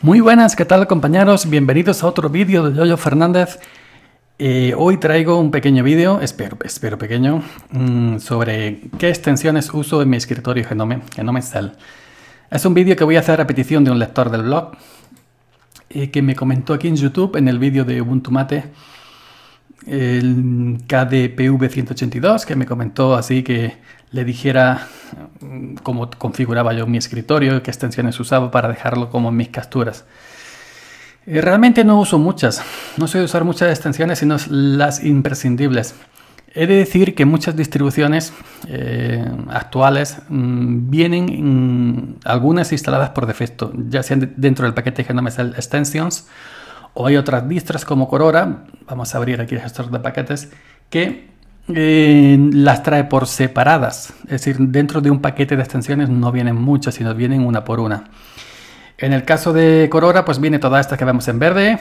Muy buenas, ¿qué tal compañeros? Bienvenidos a otro vídeo de Yoyo Fernández. Eh, hoy traigo un pequeño vídeo, espero, espero pequeño, mm, sobre qué extensiones uso en mi escritorio Genome, Genome Cell. Es un vídeo que voy a hacer a petición de un lector del blog eh, que me comentó aquí en YouTube en el vídeo de Ubuntu Mate el KDPV 182 que me comentó así que le dijera mm, cómo configuraba yo mi escritorio, y qué extensiones usaba para dejarlo como mis capturas. Eh, realmente no uso muchas, no soy de usar muchas extensiones sino las imprescindibles. He de decir que muchas distribuciones eh, actuales mm, vienen mm, algunas instaladas por defecto, ya sean dentro del paquete Genome Extensions o hay otras distras como Corora, vamos a abrir aquí el gestor de paquetes, que eh, las trae por separadas. Es decir, dentro de un paquete de extensiones no vienen muchas, sino vienen una por una. En el caso de Corora, pues viene toda esta que vemos en verde.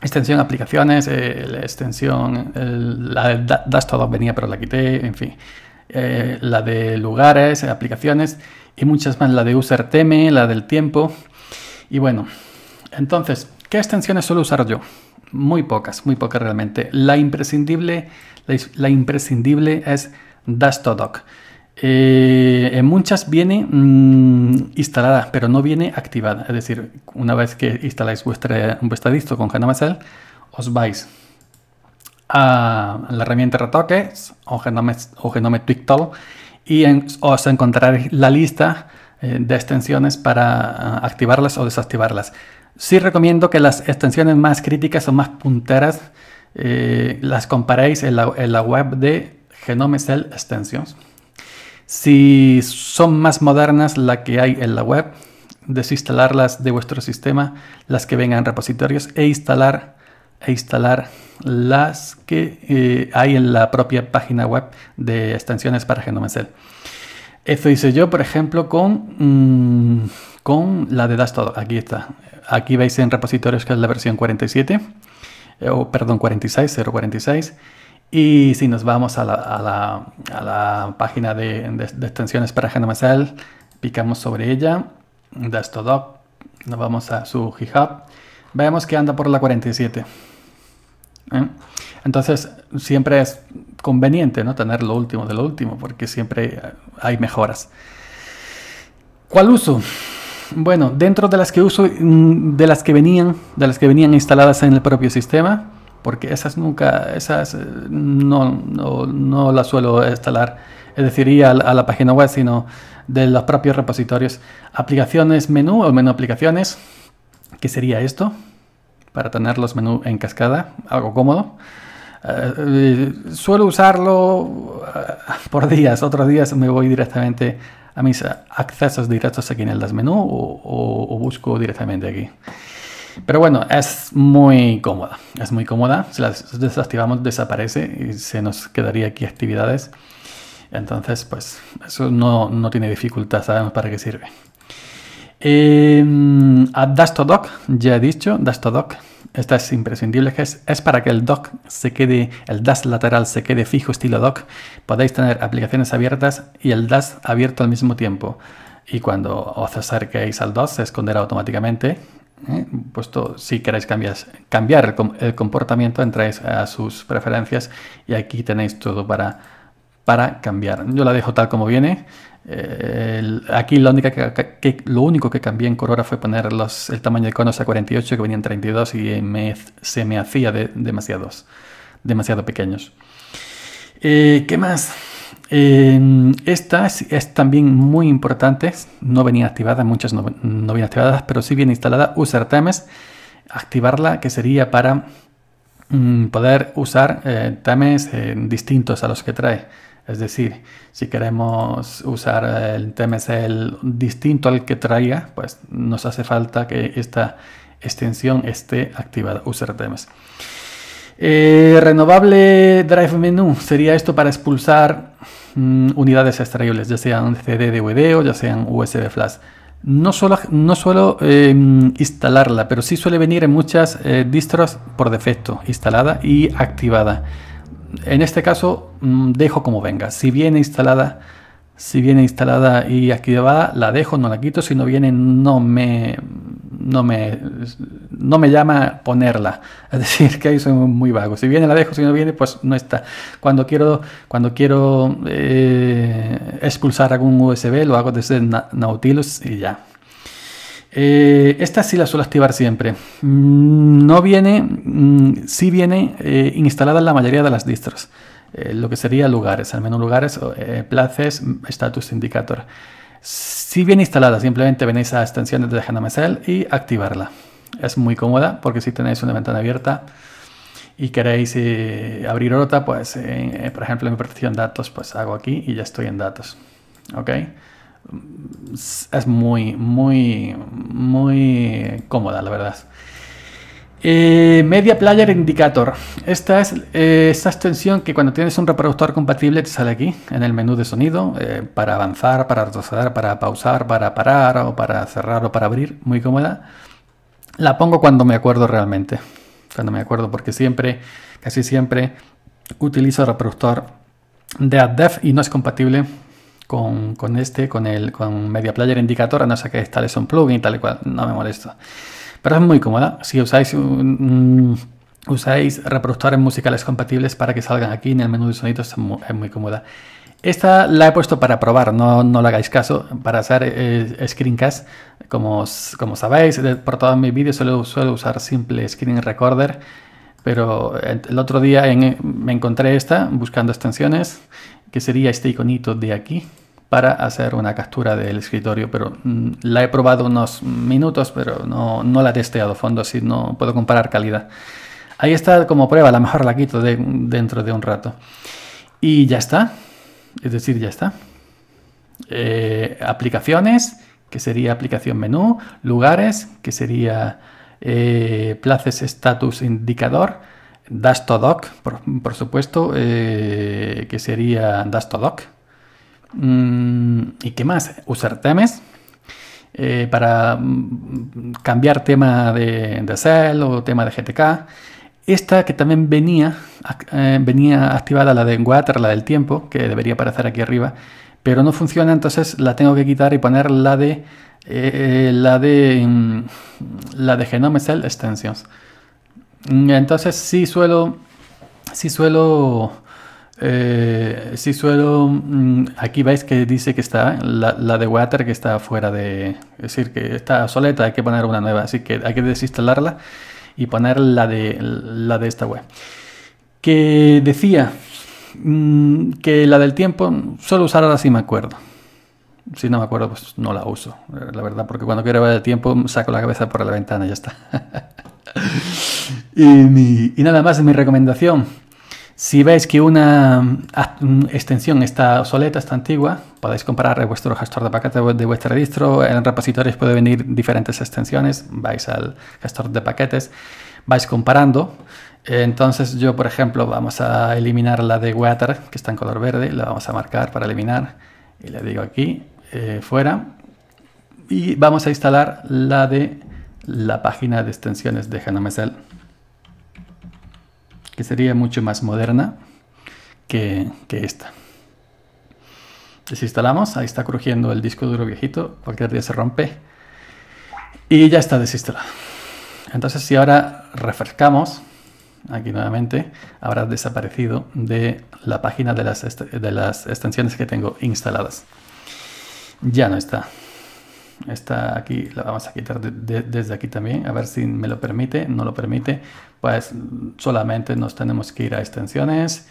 Extensión aplicaciones, eh, la extensión, la de venía pero la quité, en fin. Eh, la de lugares, aplicaciones y muchas más. La de user la del tiempo. Y bueno, entonces extensiones suelo usar yo? Muy pocas, muy pocas realmente. La imprescindible, la, imprescindible es Dastodoc. Eh, en muchas viene mm, instalada, pero no viene activada. Es decir, una vez que instaláis vuestra, vuestra distro con Genome Cell, os vais a la herramienta Retoques o Genome, o Genome y os encontraréis la lista eh, de extensiones para ah, activarlas o desactivarlas. Sí recomiendo que las extensiones más críticas o más punteras eh, las comparéis en la, web de Genome Cell Extensions. Si son más modernas las que hay en la web, desinstalarlas de vuestro sistema, las que vengan en repositorios e instalar, e instalar las que eh, hay en la propia página web de extensiones para Genome Cell. Esto hice yo, por ejemplo, con, mm, con la de Dastod. Aquí está. Aquí veis en repositorios que es la versión 47, eh, o perdón, 46, 046. Y si nos vamos a la, página de, extensiones para Genomasell, picamos sobre ella, Dastod, nos vamos a su GitHub, vemos que anda por la 47. ¿eh? Entonces, siempre es conveniente ¿no? tener lo último de lo último, porque siempre hay mejoras. ¿Cuál uso? Bueno, dentro de las que uso, mm, de las que venían, de las que venían instaladas en el propio sistema, porque esas nunca, esas eh, no, no, las suelo instalar, es decir, ir a, la página web, sino de los propios repositorios. Aplicaciones menú o menú aplicaciones, que sería esto, para tener los menús en cascada, algo cómodo. Eh, eh, suelo usarlo eh, por días, otros días me voy directamente a mis accesos directos aquí en el desmenú o, o, busco directamente aquí. Pero bueno, es muy cómoda, es muy cómoda. Si las desactivamos desaparece y se nos quedaría aquí actividades. Entonces, pues eso no, no tiene dificultad, sabemos para qué sirve. Eh, a Doc, ya he dicho, Doc. esta es imprescindible, es, para que el doc se quede, el dash lateral se quede fijo estilo doc. Podéis tener aplicaciones abiertas y el dash abierto al mismo tiempo. Y cuando os acerquéis al DOS se esconderá automáticamente. ¿eh? Puesto si queréis cambiar, el, el, comportamiento, entráis a sus preferencias y aquí tenéis todo para, para cambiar. Yo la dejo tal como viene. Eh, aquí lo, único que cambié en Corora fue poner el tamaño de conos a 48 que venían 32 y se me hacía de, demasiado pequeños. Eh, ¿Qué más? Eh, esta es, también muy importante, no venía activada, muchas no, venían activadas, pero sí viene instalada User Tames, activarla que sería para mm, poder usar eh, tames distintos a los que trae es decir, si queremos usar el TMSL distinto al que traía, pues nos hace falta que esta extensión esté activada, user TMS. Eh, renovable drive menu sería esto para expulsar mm, unidades extraíbles, ya sean CD, DVD o ya sean USB flash. No suelo, no em, instalarla, pero sí suele venir en muchas eh, distros por defecto, instalada y activada en este caso mm, dejo como venga. Si viene instalada, si viene instalada y activada, la dejo, no la quito. Si no viene, no me, no me, llama ponerla. Es decir, que ahí soy muy vago. Si viene, la dejo. Si no viene, pues no está. Cuando quiero, cuando quiero eh, expulsar algún USB, lo hago desde Nautilus y ya. Eh, esta sí la suelo activar siempre. Mm, no viene, mm, sí viene eh, instalada en la mayoría de las distros. Eh, lo que sería lugares, al menú lugares, places, status indicator. Si viene instalada, simplemente venís a extensiones de HanaMSL y activarla. Es muy cómoda porque si tenéis una ventana abierta y queréis abrir otra, pues por ejemplo en mi protección datos, pues hago aquí y ya estoy en datos. ¿Ok? es muy, muy, muy cómoda, la verdad. Eh, Media Player Indicator. Esta es esa eh, esta extensión que cuando tienes un reproductor compatible te sale aquí en el menú de sonido eh, para avanzar, para retroceder, para pausar, para parar o para cerrar o para abrir. Muy cómoda. La pongo cuando me acuerdo realmente. Cuando me acuerdo, porque siempre, casi siempre utilizo el reproductor de AdDev y no es compatible con, este, con el con Media Player Indicator, a no ser que es un plugin tal y cual, no me molesto. Pero es muy cómoda. Si usáis usáis reproductores musicales compatibles para que salgan aquí en el menú de sonidos, es muy, cómoda. Esta la he puesto para probar, no, no le hagáis caso, para hacer eh, screencast. Como, como sabéis, por todos mis vídeos suelo usar simple screen recorder pero eh, el otro día eh, me encontré esta buscando extensiones, que sería este iconito de aquí, para hacer una captura del escritorio. Pero mm, la he probado unos minutos, pero no, la he testeado a fondo, así no puedo comparar calidad. Ahí está como prueba, a lo mejor la quito de, dentro de un rato. Y ya está. Es decir, ya está. Eh, aplicaciones, que sería aplicación menú. Lugares, que sería eh, Places Status Indicador, Dastodoc, doc por supuesto, eh, que sería Dastodoc. doc mm, ¿Y qué más? Usar temes eh, para mm, cambiar tema de, de o tema de GTK. Esta que también venía, venía activada la de Water, la del tiempo, que debería aparecer aquí arriba, pero no funciona, entonces la tengo que quitar y poner la de eh, la de mm, la de Genome Cell Extensions. Entonces sí suelo, Si suelo, eh, sí suelo, mm, aquí veis que dice que está la, de Water que está fuera de, es decir, que está obsoleta, hay que poner una nueva, así que hay que desinstalarla y poner la de, la de esta web. Que decía mm, que la del tiempo, solo usarla si me acuerdo si no me acuerdo, pues no la uso, eh, la verdad, porque cuando quiero ver el tiempo saco la cabeza por la ventana y ya está. y, nada más, mi recomendación. Si veis que una ah, mm, extensión está obsoleta, está antigua, podéis comparar vuestro gestor de paquetes de vuestro registro. En repositorios puede venir diferentes extensiones. Vais al gestor de paquetes, vais comparando. Entonces yo, por ejemplo, vamos a eliminar la de water, que está en color verde, la vamos a marcar para eliminar y le digo aquí eh, fuera y vamos a instalar la de la página de extensiones de HanaMesel que sería mucho más moderna que, esta desinstalamos, ahí está crujiendo el disco duro viejito, cualquier día se rompe y ya está desinstalado entonces si ahora refrescamos aquí nuevamente habrá desaparecido de la página de las este, extensiones que tengo instaladas ya no está. Está aquí, la vamos a quitar desde aquí también, a ver si me lo permite, no lo permite. Pues solamente nos tenemos que ir a extensiones.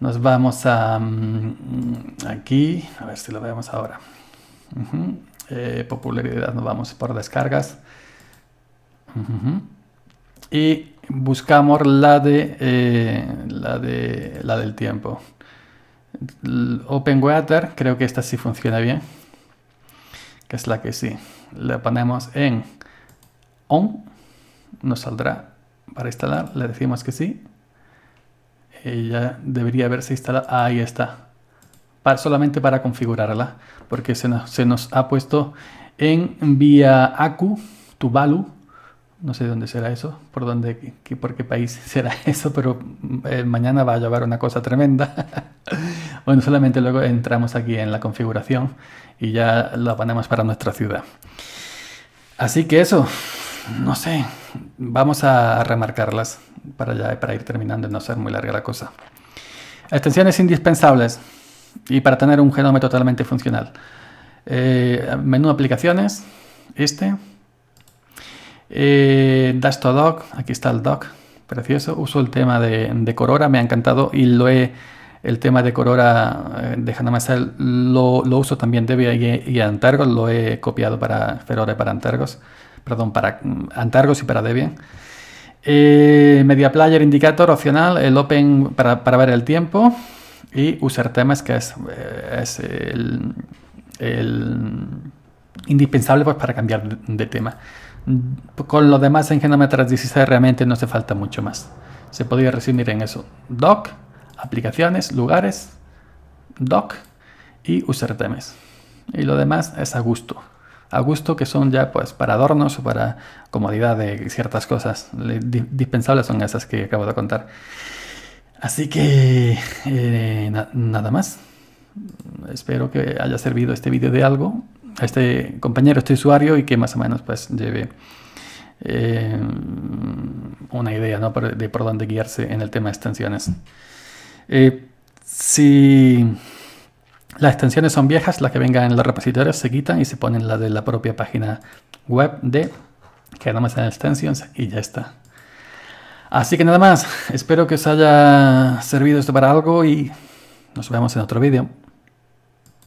Nos vamos a mm, aquí, a ver si lo vemos ahora. Eh, popularidad, nos vamos por descargas. Y buscamos la de, eh, la de la del tiempo. Open Water, creo que esta sí funciona bien que es la que sí. Le ponemos en on, nos saldrá para instalar, le decimos que sí. ella debería haberse instalado. Ah, ahí está. Para, solamente para configurarla, porque se nos, se nos ha puesto en vía ACU, Tuvalu. No sé dónde será eso, por dónde, qué, por qué país será eso, pero eh, mañana va a llevar una cosa tremenda. Bueno, solamente luego entramos aquí en la configuración y ya lo ponemos para nuestra ciudad. Así que eso, no sé, vamos a remarcarlas para, para ir terminando y no ser muy larga la cosa. Extensiones indispensables y para tener un genoma totalmente funcional. Eh, menú aplicaciones, este. Eh, dash to doc, aquí está el doc, precioso. Uso el tema de Corora, me ha encantado y lo he el tema de Corora eh, de Hanamasal lo, lo uso también Debian y, Antargos, lo he copiado para Ferora y para Antargos, perdón, para mm, Antargos y para Debian. Eh, Media Player Indicator opcional, el Open para, ver el tiempo y User Temas, que es, eh, el, indispensable pues, para cambiar de tema. Con lo demás en Genometras 16 realmente no hace falta mucho más. Se podría resumir en eso. Doc, aplicaciones, lugares, doc y user Y lo demás es a gusto. A gusto que son ya pues para adornos o para comodidad de ciertas cosas. Dispensables son esas que acabo de contar. Así que eh, nada más. Espero que haya servido este vídeo de algo a este compañero, este usuario y que más o menos pues lleve eh, una idea de por dónde guiarse en el tema de extensiones. Eh, si las extensiones son viejas, las que vengan en los repositorios se quitan y se ponen las de la propia página web de que más en extensions y ya está. Así que nada más, espero que os haya servido esto para algo y nos vemos en otro vídeo.